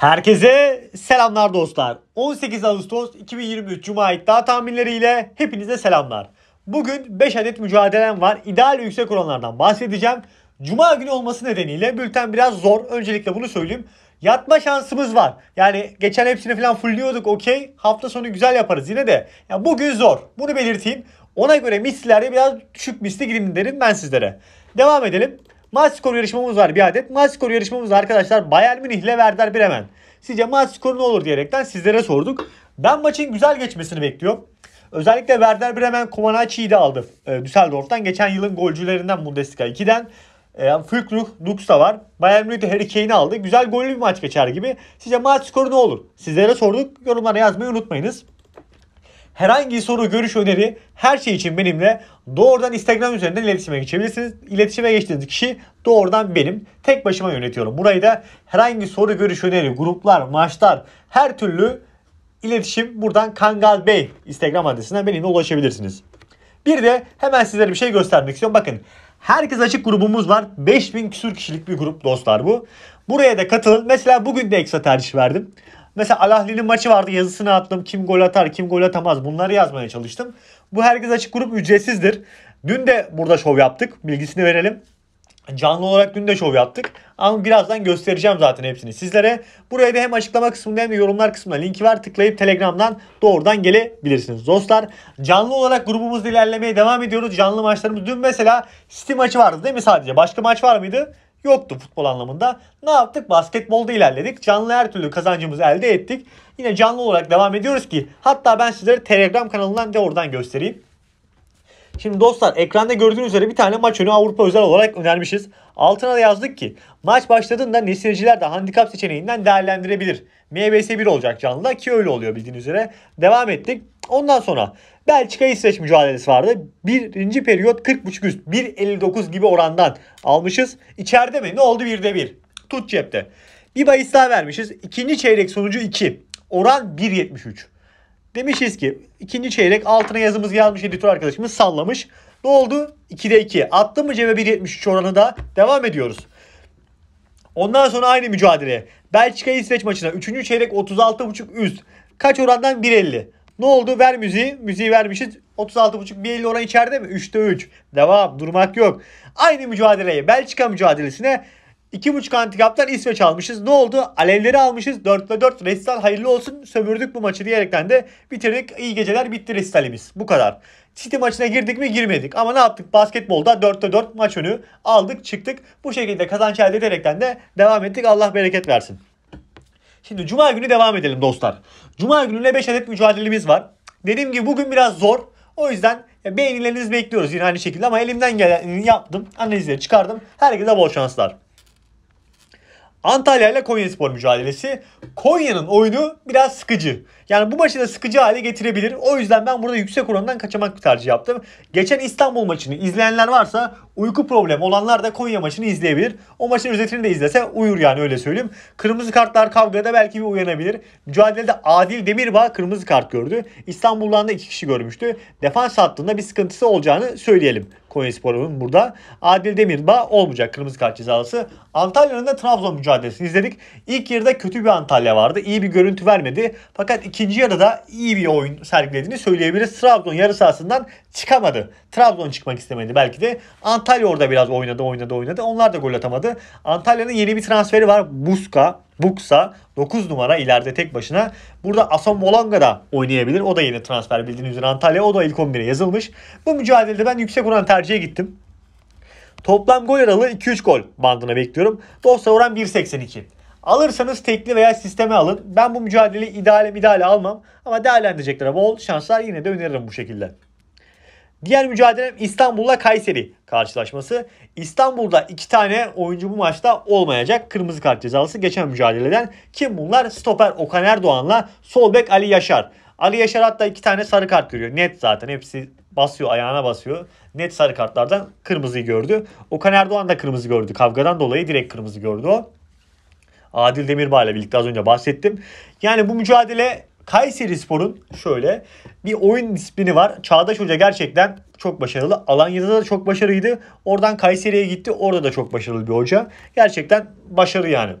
Herkese selamlar dostlar. 18 Ağustos 2023 Cuma iddia tahminleriyle hepinize selamlar. Bugün 5 adet mücadelem var. İdeal ve yüksek oranlardan bahsedeceğim. Cuma günü olması nedeniyle bülten biraz zor. Öncelikle bunu söyleyeyim. Yatma şansımız var. Yani geçen hepsini falan fullliyorduk okey. Hafta sonu güzel yaparız yine de. Ya bugün zor. Bunu belirteyim. Ona göre mislilerde biraz düşük misli girin derim ben sizlere. Devam edelim. Maç skoru yarışmamız var bir adet. Maç skoru yarışmamız arkadaşlar Bayern Münih ile Werder Bremen. Sizce maç skoru ne olur diyerekten sizlere sorduk. Ben maçın güzel geçmesini bekliyorum. Özellikle Werder Bremen Komanacci'yi de aldı. E, Düsseldorf'tan geçen yılın golcülerinden Bundesliga 2'den. E, ee, Fükruk, Dux da var. Bayern Münih de Harry Kane'i aldı. Güzel gollü bir maç geçer gibi. Sizce maç skoru ne olur? Sizlere sorduk. Yorumlara yazmayı unutmayınız. Herhangi soru, görüş, öneri her şey için benimle doğrudan Instagram üzerinden iletişime geçebilirsiniz. İletişime geçtiğiniz kişi doğrudan benim. Tek başıma yönetiyorum. Burayı da herhangi soru, görüş, öneri, gruplar, maçlar her türlü iletişim buradan Kangal Bey Instagram adresinden benimle ulaşabilirsiniz. Bir de hemen sizlere bir şey göstermek istiyorum. Bakın herkes açık grubumuz var. 5000 küsür kişilik bir grup dostlar bu. Buraya da katılın. Mesela bugün de ekstra tercih verdim. Mesela Alahli'nin maçı vardı yazısını attım. Kim gol atar, kim gol atamaz bunları yazmaya çalıştım. Bu herkes açık grup ücretsizdir. Dün de burada şov yaptık. Bilgisini verelim. Canlı olarak dün de şov yaptık. Ama birazdan göstereceğim zaten hepsini sizlere. Buraya da hem açıklama kısmında hem de yorumlar kısmında linki var. Tıklayıp Telegram'dan doğrudan gelebilirsiniz dostlar. Canlı olarak grubumuzda ilerlemeye devam ediyoruz. Canlı maçlarımız dün mesela City maçı vardı değil mi sadece? Başka maç var mıydı? yoktu futbol anlamında. Ne yaptık? Basketbolda ilerledik. Canlı her türlü kazancımızı elde ettik. Yine canlı olarak devam ediyoruz ki hatta ben sizlere Telegram kanalından de oradan göstereyim. Şimdi dostlar ekranda gördüğünüz üzere bir tane maç önü Avrupa özel olarak önermişiz. Altına da yazdık ki maç başladığında nesilciler de handikap seçeneğinden değerlendirebilir. MBS 1 olacak canlıda ki öyle oluyor bildiğiniz üzere. Devam ettik. Ondan sonra Belçika-İsveç mücadelesi vardı. Birinci periyot 40.5 üst. 1.59 gibi orandan almışız. İçeride mi? Ne oldu? 1'de 1. Tut cepte. Bir bahis daha vermişiz. İkinci çeyrek sonucu 2. Oran 1.73. Demişiz ki ikinci çeyrek altına yazımız yazmış editör arkadaşımız sallamış. Ne oldu? 2'de 2. Attı mı cebe 1.73 oranı da devam ediyoruz. Ondan sonra aynı mücadele. Belçika-İsveç maçına 3. çeyrek 36.5 üst. Kaç orandan? 1.50. Ne oldu? Ver müziği. Müziği vermişiz. 36.5 bir 50 oran içeride mi? 3'te 3. Devam. Durmak yok. Aynı mücadeleye Belçika mücadelesine 2.5 antikaptan İsveç almışız. Ne oldu? Alevleri almışız. 4'te 4. Restal hayırlı olsun. Sömürdük bu maçı diyerekten de bitirdik. İyi geceler bitti Restal'imiz. Bu kadar. City maçına girdik mi girmedik. Ama ne yaptık? Basketbolda 4'te 4 maç önü aldık çıktık. Bu şekilde kazanç elde ederekten de devam ettik. Allah bereket versin. Şimdi Cuma günü devam edelim dostlar. Cuma gününe 5 adet mücadelemiz var. Dediğim gibi bugün biraz zor. O yüzden e, beğenilerinizi bekliyoruz yine aynı şekilde ama elimden geleni yaptım. Analizleri çıkardım. Herkese bol şanslar. Antalya ile Konyaspor mücadelesi. Konya'nın oyunu biraz sıkıcı. Yani bu maçı da sıkıcı hale getirebilir. O yüzden ben burada yüksek orandan kaçamak tercih yaptım. Geçen İstanbul maçını izleyenler varsa uyku problemi olanlar da Konya maçını izleyebilir. O maçın özetini de izlese uyur yani öyle söyleyeyim. Kırmızı kartlar kavgada belki bir uyanabilir. Mücadelede Adil Demirbağ kırmızı kart gördü. İstanbul'dan da iki kişi görmüştü. Defans hattında bir sıkıntısı olacağını söyleyelim. Konyaspor'un burada. Adil Demirbağ olmayacak kırmızı kart cezası. Antalya'nın da Trabzon mücadelesini izledik. İlk yarıda kötü bir Antalya vardı. İyi bir görüntü vermedi. Fakat iki ikinci yarıda iyi bir oyun sergilediğini söyleyebiliriz. Trabzon yarı sahasından çıkamadı. Trabzon çıkmak istemedi belki de. Antalya orada biraz oynadı oynadı oynadı. Onlar da gol atamadı. Antalya'nın yeni bir transferi var. Buska. Buksa 9 numara ileride tek başına. Burada Ason Molanga da oynayabilir. O da yeni transfer bildiğiniz üzere Antalya. O da ilk 11'e yazılmış. Bu mücadelede ben yüksek oran tercihe gittim. Toplam gol aralığı 2-3 gol bandına bekliyorum. Dosta oran 1.82. Alırsanız tekli veya sisteme alın. Ben bu mücadeleyi ideale müdahale almam ama değerlendirecekler bol şanslar yine de öneririm bu şekilde. Diğer mücadelem İstanbul'la Kayseri karşılaşması. İstanbul'da iki tane oyuncu bu maçta olmayacak. Kırmızı kart cezası geçen mücadeleden. Kim bunlar? Stoper Okan Erdoğan'la Solbek Ali Yaşar. Ali Yaşar hatta iki tane sarı kart görüyor. Net zaten hepsi basıyor ayağına basıyor. Net sarı kartlardan kırmızıyı gördü. Okan Erdoğan da kırmızı gördü. Kavgadan dolayı direkt kırmızı gördü o. Adil Demirbağ ile birlikte az önce bahsettim. Yani bu mücadele Kayseri Spor'un şöyle bir oyun disiplini var. Çağdaş Hoca gerçekten çok başarılı. Alanya'da da çok başarılıydı. Oradan Kayseri'ye gitti. Orada da çok başarılı bir hoca. Gerçekten başarı yani.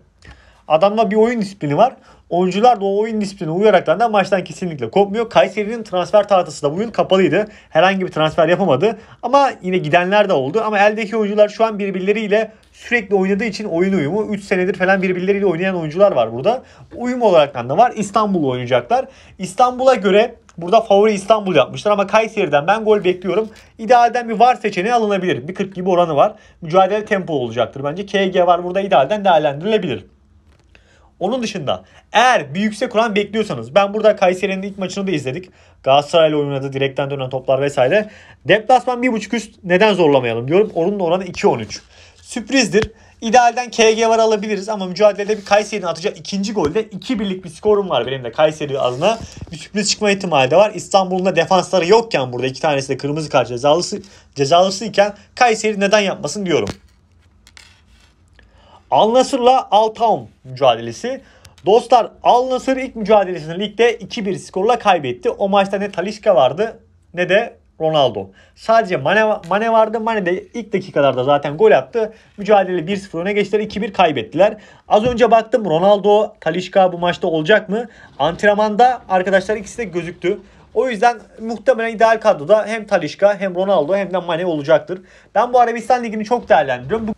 Adamda bir oyun disiplini var. Oyuncular da o oyun disiplini uyaraktan da maçtan kesinlikle kopmuyor. Kayseri'nin transfer tahtası da bugün kapalıydı. Herhangi bir transfer yapamadı. Ama yine gidenler de oldu. Ama eldeki oyuncular şu an birbirleriyle sürekli oynadığı için oyun uyumu 3 senedir falan birbirleriyle oynayan oyuncular var burada. Uyum olarak da var. İstanbul'u oynayacaklar. İstanbul'a göre Burada favori İstanbul yapmışlar ama Kayseri'den ben gol bekliyorum. İdealden bir var seçeneği alınabilir. Bir 40 gibi oranı var. Mücadele tempo olacaktır bence. KG var burada idealden değerlendirilebilir. Onun dışında eğer bir yüksek oran bekliyorsanız ben burada Kayseri'nin ilk maçını da izledik. Galatasaray'la oynadı direkten dönen toplar vesaire. Deplasman 1.5 üst neden zorlamayalım diyorum. Onun oranı 2.13 sürprizdir. İdealden KG var alabiliriz ama mücadelede bir Kayseri'nin atacağı ikinci golde iki birlik bir skorum var benim de Kayseri adına. Bir sürpriz çıkma ihtimali de var. İstanbul'un da defansları yokken burada iki tanesi de kırmızı kart cezalısı, cezalısı iken Kayseri neden yapmasın diyorum. Al Nasır'la Altaum mücadelesi. Dostlar Al Nasır ilk mücadelesini ligde 2-1 skorla kaybetti. O maçta ne Talişka vardı ne de Ronaldo. Sadece Mane, Mane vardı. Mane de ilk dakikalarda zaten gol attı. Mücadele 1-0 öne geçtiler. 2-1 kaybettiler. Az önce baktım Ronaldo, Talişka bu maçta olacak mı? Antrenmanda arkadaşlar ikisi de gözüktü. O yüzden muhtemelen ideal kadroda hem Talişka hem Ronaldo hem de Mane olacaktır. Ben bu Arabistan Ligi'ni çok değerlendiriyorum. Bu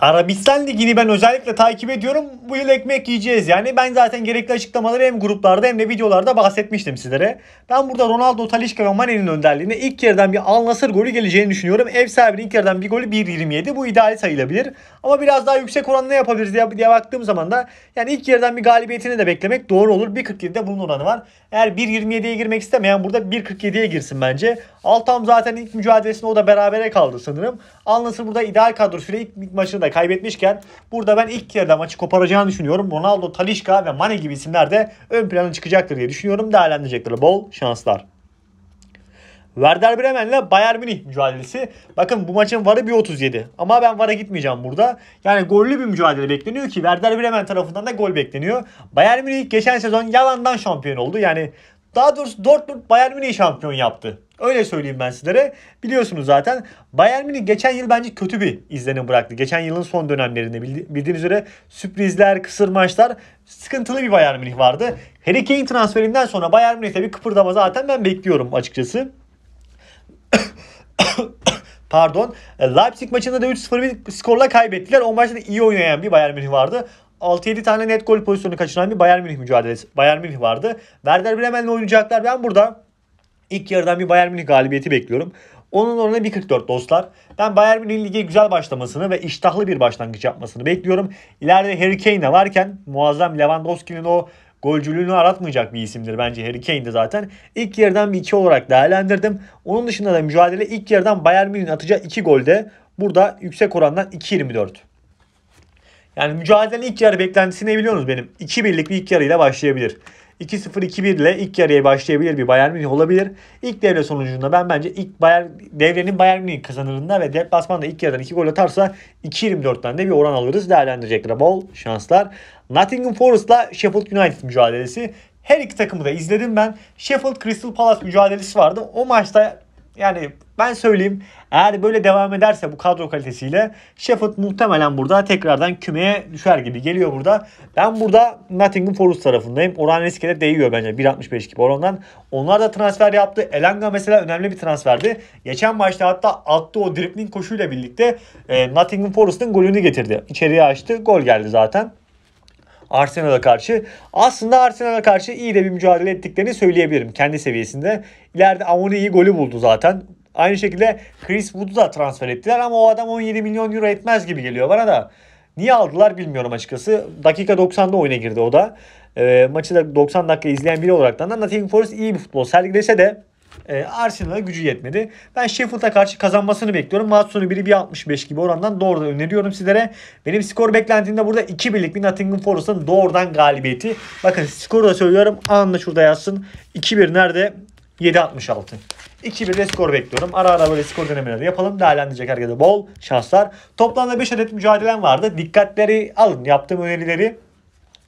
Arabistan Ligi'ni ben özellikle takip ediyorum. Bu yıl ekmek yiyeceğiz yani. Ben zaten gerekli açıklamaları hem gruplarda hem de videolarda bahsetmiştim sizlere. Ben burada Ronaldo, Talişka ve Mane'nin önderliğinde ilk yerden bir Al Nasır golü geleceğini düşünüyorum. Ev sahibinin ilk yerden bir golü 1.27. Bu ideal sayılabilir. Ama biraz daha yüksek oranla yapabiliriz diye, diye baktığım zaman da yani ilk yerden bir galibiyetini de beklemek doğru olur. 1.47'de bunun oranı var. Eğer 1.27'ye girmek istemeyen burada 1.47'ye girsin bence. Altam zaten ilk mücadelesinde o da berabere kaldı sanırım. Al Nasır burada ideal kadrosuyla ilk maçını da da kaybetmişken burada ben ilk kere de maçı koparacağını düşünüyorum. Ronaldo, Talişka ve Mane gibi isimler de ön plana çıkacaktır diye düşünüyorum. değerlendirecekler bol şanslar. Werder Bremen ile Bayern Münih mücadelesi. Bakın bu maçın varı bir 37 ama ben vara gitmeyeceğim burada. Yani gollü bir mücadele bekleniyor ki Werder Bremen tarafından da gol bekleniyor. Bayern Münih geçen sezon yalandan şampiyon oldu. Yani daha doğrusu Dortmund Bayern Münih şampiyon yaptı. Öyle söyleyeyim ben sizlere. Biliyorsunuz zaten Bayern Münih geçen yıl bence kötü bir izlenim bıraktı. Geçen yılın son dönemlerinde bildiğiniz üzere sürprizler, kısır maçlar sıkıntılı bir Bayern Münih vardı. Harry Kane transferinden sonra Bayern Münih'te bir kıpırdama zaten ben bekliyorum açıkçası. Pardon. Leipzig maçında da 3-0 bir skorla kaybettiler. O maçta da iyi oynayan bir Bayern Münih vardı. 6-7 tane net gol pozisyonu kaçıran bir Bayern Münih mücadelesi. Bayern Münih vardı. Werder Bremen'le oynayacaklar. Ben burada İlk yarıdan bir Bayern Münih galibiyeti bekliyorum. Onun oranı 1.44 dostlar. Ben Bayern Münih'in lige güzel başlamasını ve iştahlı bir başlangıç yapmasını bekliyorum. İleride Harry Kane varken muazzam Lewandowski'nin o golcülüğünü aratmayacak bir isimdir bence Harry Kane de zaten. İlk yarıdan bir iki olarak değerlendirdim. Onun dışında da mücadele ilk yarıdan Bayern Münih'in atacağı iki golde burada yüksek orandan 2.24. Yani mücadele ilk yarı beklentisini biliyorsunuz benim. 2 birlik bir ilk yarıyla başlayabilir. 2-0-2-1 ile ilk yarıya başlayabilir bir Bayern Münih olabilir. İlk devre sonucunda ben bence ilk Bayern, devrenin Bayern Münih kazanırında ve deplasmanda ilk yarıdan 2 gol atarsa 2-24'ten de bir oran alırız. Değerlendirecekler bol şanslar. Nottingham Forest'la Sheffield United mücadelesi. Her iki takımı da izledim ben. Sheffield Crystal Palace mücadelesi vardı. O maçta yani ben söyleyeyim eğer böyle devam ederse bu kadro kalitesiyle Sheffield muhtemelen burada tekrardan kümeye düşer gibi geliyor burada. Ben burada Nottingham Forest tarafındayım. Oran riske de değiyor bence 1.65 gibi orandan. Onlar da transfer yaptı. Elanga mesela önemli bir transferdi. Geçen maçta hatta attığı o dripling koşuyla birlikte e, Nottingham Forest'ın golünü getirdi. İçeriye açtı. Gol geldi zaten. Arsenal'a karşı. Aslında Arsenal'a karşı iyi de bir mücadele ettiklerini söyleyebilirim kendi seviyesinde. İleride Avoni'yi golü buldu zaten. Aynı şekilde Chris Wood'u da transfer ettiler ama o adam 17 milyon euro etmez gibi geliyor bana da. Niye aldılar bilmiyorum açıkçası. Dakika 90'da oyuna girdi o da. E, maçı da 90 dakika izleyen biri olarak da Nottingham Forest iyi bir futbol sergilese de e, Arsenal'a gücü yetmedi. Ben Sheffield'a karşı kazanmasını bekliyorum. Maç sonu 1'i 65 gibi orandan doğrudan öneriyorum sizlere. Benim skor beklentimde burada 2 birlik bir Nottingham Forest'ın doğrudan galibiyeti. Bakın skoru da söylüyorum. Anında şurada yazsın. 2-1 nerede? 7.66. 2-1 de skor bekliyorum. Ara ara böyle skor denemeleri yapalım. Değerlendirecek herkese bol şanslar. Toplamda 5 adet mücadelem vardı. Dikkatleri alın. Yaptığım önerileri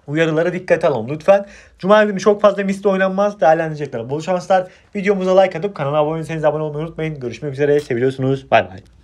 Uyarılara dikkat alın lütfen. Cuma günü çok fazla misli oynanmaz. Değerlendirecekler. Bol şanslar. Videomuza like atıp kanala abone değilseniz abone olmayı unutmayın. Görüşmek üzere. Seviyorsunuz. Bay bay.